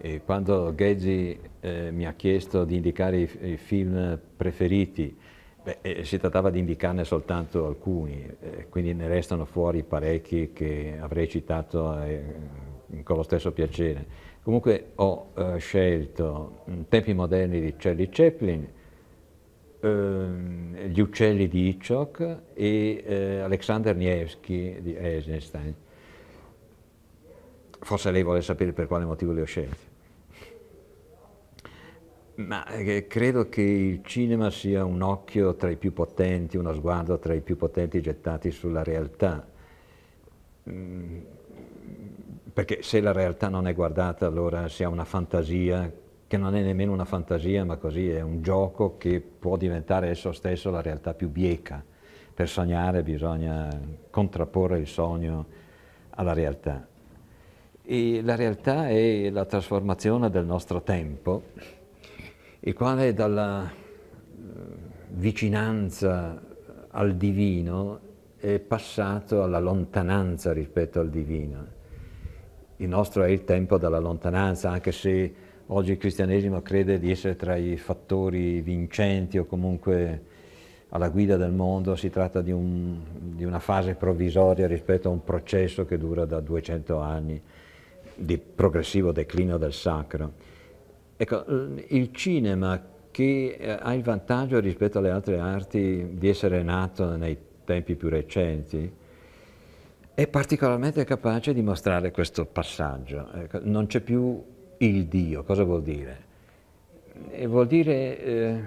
E quando Gheggi eh, mi ha chiesto di indicare i, i film preferiti, beh, eh, si trattava di indicarne soltanto alcuni, eh, quindi ne restano fuori parecchi che avrei citato eh, con lo stesso piacere. Comunque ho eh, scelto mm, Tempi moderni di Charlie Chaplin, ehm, Gli uccelli di Hitchcock e eh, Alexander Nievski di Eisenstein forse lei vuole sapere per quale motivo li ho scelti. Ma eh, credo che il cinema sia un occhio tra i più potenti, uno sguardo tra i più potenti gettati sulla realtà. Mm, perché se la realtà non è guardata allora si ha una fantasia che non è nemmeno una fantasia, ma così è un gioco che può diventare esso stesso la realtà più bieca. Per sognare bisogna contrapporre il sogno alla realtà. E la realtà è la trasformazione del nostro tempo il quale dalla eh, vicinanza al divino è passato alla lontananza rispetto al divino. Il nostro è il tempo della lontananza, anche se oggi il cristianesimo crede di essere tra i fattori vincenti o comunque alla guida del mondo, si tratta di, un, di una fase provvisoria rispetto a un processo che dura da 200 anni di progressivo declino del sacro. Ecco, il cinema che eh, ha il vantaggio rispetto alle altre arti di essere nato nei tempi più recenti, è particolarmente capace di mostrare questo passaggio. Ecco, non c'è più il Dio, cosa vuol dire? E vuol dire eh,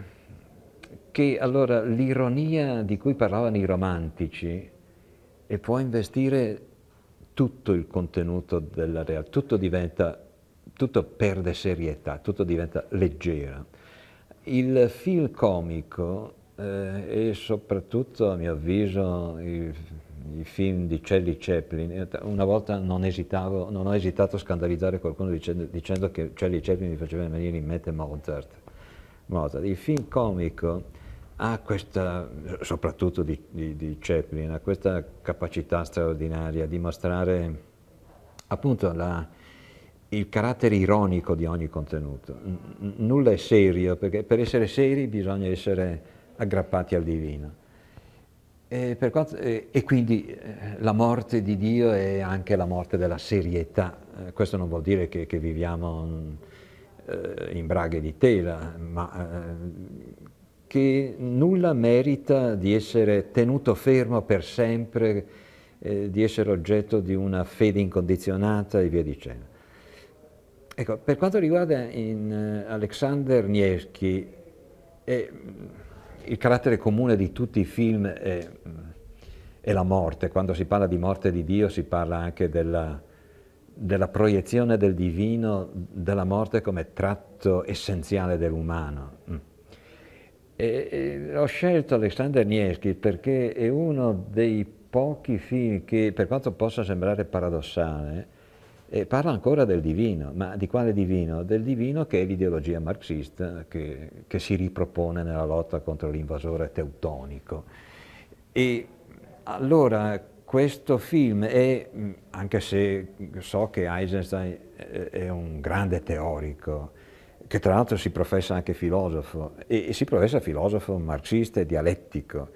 che allora l'ironia di cui parlavano i romantici può investire tutto il contenuto della realtà, tutto diventa tutto perde serietà, tutto diventa leggero. Il film comico eh, e soprattutto, a mio avviso, il, i film di Charlie Chaplin, eh, una volta non, esitavo, non ho esitato a scandalizzare qualcuno dicendo, dicendo che Charlie Chaplin mi faceva venire in mente Mozart. Mozart. Il film comico ha questa, soprattutto di, di, di Chaplin, ha questa capacità straordinaria di mostrare appunto la, il carattere ironico di ogni contenuto. N nulla è serio, perché per essere seri bisogna essere aggrappati al divino. E, quanto, e, quindi eh, la morte di Dio è anche la morte della serietà. Eh, questo non vuol dire che, che viviamo un, mm, eh, in braghe di tela, ma che nulla merita di essere tenuto fermo per sempre, di essere oggetto di una fede incondizionata e via dicendo. Ecco, per quanto riguarda in eh, Alexander Nieschi, il carattere comune di tutti i film è, mm, è, la morte. Quando si parla di morte di Dio si parla anche della, della proiezione del divino, della morte come tratto essenziale dell'umano. Mm. E, e, ho scelto Alexander Nieschi perché è uno dei pochi film che, per quanto possa sembrare paradossale, e parla ancora del divino, ma di quale divino? Del divino che è l'ideologia marxista che, che si ripropone nella lotta contro l'invasore teutonico. E allora questo film è, anche se so che Eisenstein è un grande teorico, che tra l'altro si professa anche filosofo, e si professa filosofo marxista e dialettico,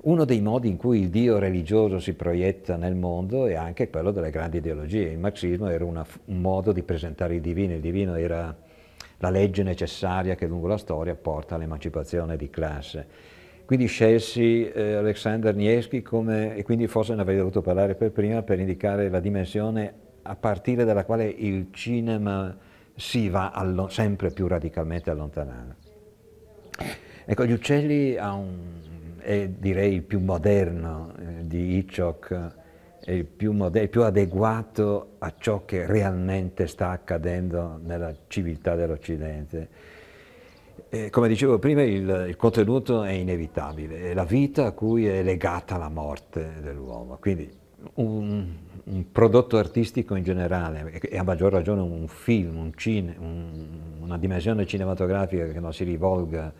uno dei modi in cui il Dio religioso si proietta nel mondo è anche quello delle grandi ideologie. Il marxismo era una, un modo di presentare il divino, il divino era la legge necessaria che lungo la storia porta all'emancipazione di classe. Quindi scelsi eh, Alexander Nieschi come, e quindi forse ne avrei dovuto parlare per prima per indicare la dimensione a partire dalla quale il cinema si va allo, sempre più radicalmente allontanando. Ecco, gli uccelli ha un è direi il più moderno eh, di Hitchcock, è il più, il più adeguato a ciò che realmente sta accadendo nella civiltà dell'Occidente. Eh, come dicevo prima, il, il, contenuto è inevitabile, è la vita a cui è legata la morte dell'uomo. Quindi un, un, prodotto artistico in generale, e a maggior ragione un film, un cine, un, una dimensione cinematografica che non si rivolga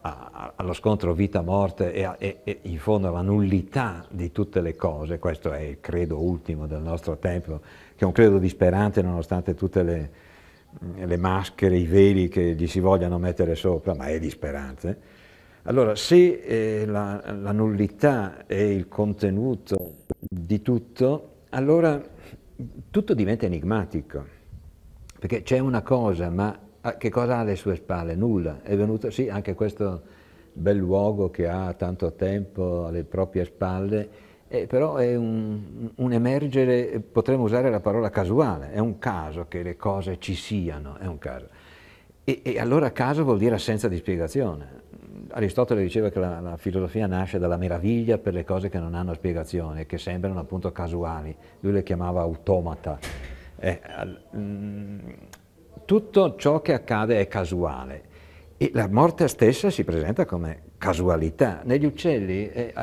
a, allo scontro vita-morte e, e, e, in fondo alla nullità di tutte le cose, questo è il credo ultimo del nostro tempo, che è un credo disperante nonostante tutte le, le maschere, i veli che gli si vogliano mettere sopra, ma è disperante. Allora, se eh, la, la, nullità è il contenuto di tutto, allora tutto diventa enigmatico, perché c'è una cosa, ma Ah, che cosa ha alle sue spalle? Nulla. È venuto, sì, anche questo bel luogo che ha tanto tempo alle proprie spalle, eh, però è un, un emergere, potremmo usare la parola casuale, è un caso che le cose ci siano, è un caso. E, e allora caso vuol dire assenza di spiegazione. Aristotele diceva che la, la filosofia nasce dalla meraviglia per le cose che non hanno spiegazione, che sembrano appunto casuali, lui le chiamava automata. Eh, mm, tutto ciò che accade è casuale e la morte stessa si presenta come casualità. Negli uccelli, eh,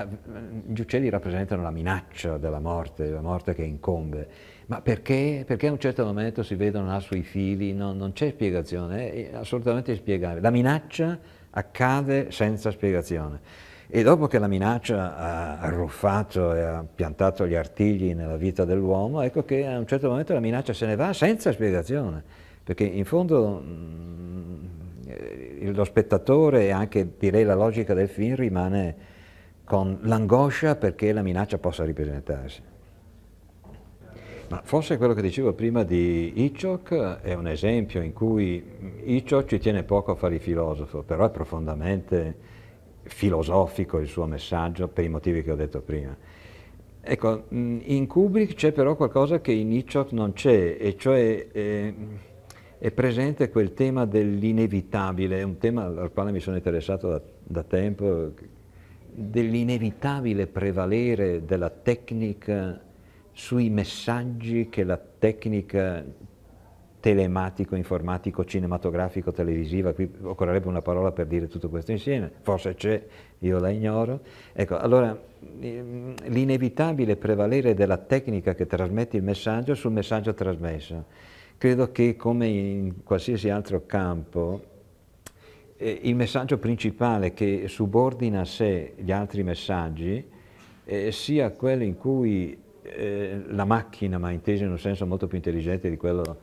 gli uccelli rappresentano la minaccia della morte, la morte che incombe, ma perché, perché a un certo momento si vedono là ah, sui fili, no, non c'è spiegazione, eh, è assolutamente spiegabile. La minaccia accade senza spiegazione. E dopo che la minaccia ha arruffato e ha piantato gli artigli nella vita dell'uomo, ecco che a un certo momento la minaccia se ne va senza spiegazione perché in fondo mh, mm, eh, lo spettatore e anche direi la logica del film rimane con l'angoscia perché la minaccia possa ripresentarsi. Ma forse quello che dicevo prima di Hitchcock è un esempio in cui Hitchcock ci tiene poco a fare il filosofo, però è profondamente filosofico il suo messaggio per i motivi che ho detto prima. Ecco, mm, in Kubrick c'è però qualcosa che in Hitchcock non c'è, e cioè eh, è presente quel tema dell'inevitabile, è un tema al quale mi sono interessato da, da tempo, dell'inevitabile prevalere della tecnica sui messaggi che la tecnica telematico, informatico, cinematografico, televisiva, qui occorrerebbe una parola per dire tutto questo insieme, forse c'è, io la ignoro. Ecco, allora ehm, l'inevitabile prevalere della tecnica che trasmette il messaggio sul messaggio trasmesso Credo che come in qualsiasi altro campo eh, il messaggio principale che subordina a sé gli altri messaggi eh, sia quello in cui eh, la macchina, ma intesa in un senso molto più intelligente di quello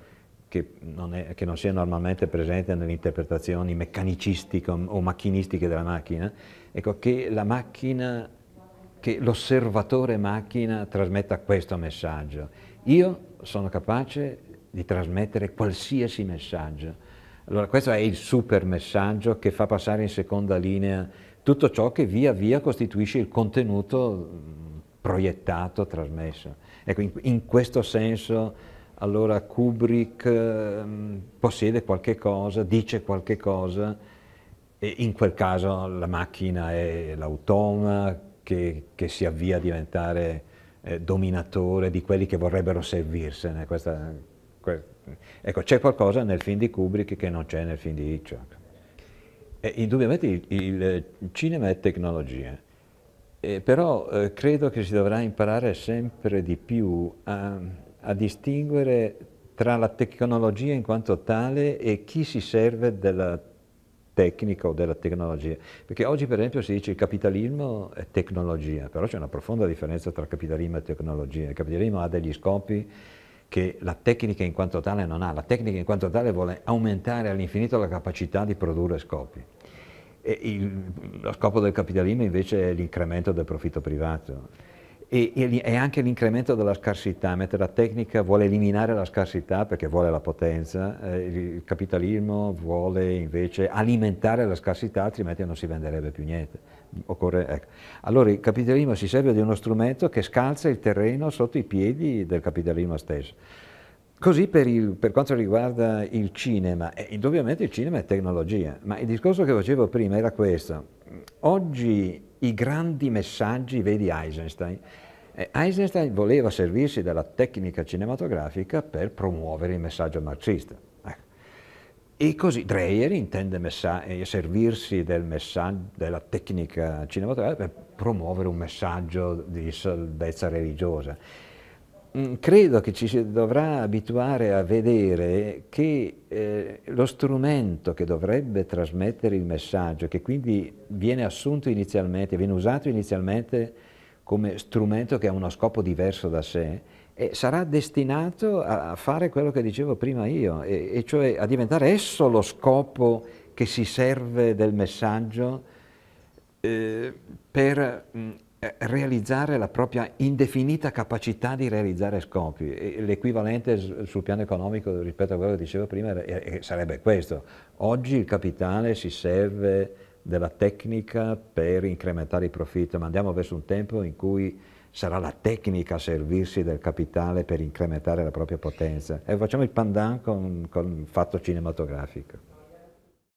che non, è, che non sia normalmente presente nelle interpretazioni meccanicistiche o, macchinistiche della macchina, ecco che la macchina, che l'osservatore macchina trasmetta questo messaggio. Io sono capace di trasmettere qualsiasi messaggio. Allora questo è il super messaggio che fa passare in seconda linea tutto ciò che via via costituisce il contenuto mm, proiettato, trasmesso. Ecco, in, in questo senso allora Kubrick mh, mm, possiede qualche cosa, dice qualche cosa, e in quel caso la macchina è l'automa che, che si avvia a diventare eh, dominatore di quelli che vorrebbero servirsene. Questa, Ecco, c'è qualcosa nel film di Kubrick che non c'è nel film di Hitchcock. E, indubbiamente il, il, eh, cinema è tecnologia, e, però eh, credo che si dovrà imparare sempre di più a, a, distinguere tra la tecnologia in quanto tale e chi si serve della tecnica o della tecnologia. Perché oggi per esempio si dice che il capitalismo è tecnologia, però c'è una profonda differenza tra capitalismo e tecnologia. Il capitalismo ha degli scopi che la tecnica in quanto tale non ha, la tecnica in quanto tale vuole aumentare all'infinito la capacità di produrre scopi. Il, lo scopo del capitalismo invece è l'incremento del profitto privato e, e, anche l'incremento della scarsità, mentre la tecnica vuole eliminare la scarsità perché vuole la potenza, eh, il capitalismo vuole invece alimentare la scarsità altrimenti non si venderebbe più niente. Occorre, ecco. Allora il capitalismo si serve di uno strumento che scalza il terreno sotto i piedi del capitalismo stesso. Così per, il, per, quanto riguarda il cinema, eh, indubbiamente il cinema è tecnologia, ma il discorso che facevo prima era questo. Oggi i grandi messaggi, vedi Eisenstein. Eh, Eisenstein voleva servirsi della tecnica cinematografica per promuovere il messaggio marxista. Ecco. E così Dreyer intende eh, servirsi del della tecnica cinematografica per promuovere un messaggio di salvezza religiosa. Mm, credo che ci si dovrà abituare a vedere che eh, lo strumento che dovrebbe trasmettere il messaggio, che quindi viene assunto inizialmente, viene usato inizialmente come strumento che ha uno scopo diverso da sé, eh, sarà destinato a fare quello che dicevo prima io, e, e cioè a diventare esso lo scopo che si serve del messaggio eh, per mh, mm, eh, realizzare la propria indefinita capacità di realizzare scopi. L'equivalente sul piano economico rispetto a quello che dicevo prima sarebbe questo. Oggi il capitale si serve della tecnica per incrementare i profitti, ma andiamo verso un tempo in cui sarà la tecnica a servirsi del capitale per incrementare la propria potenza. E eh, facciamo il pandan con il fatto cinematografico.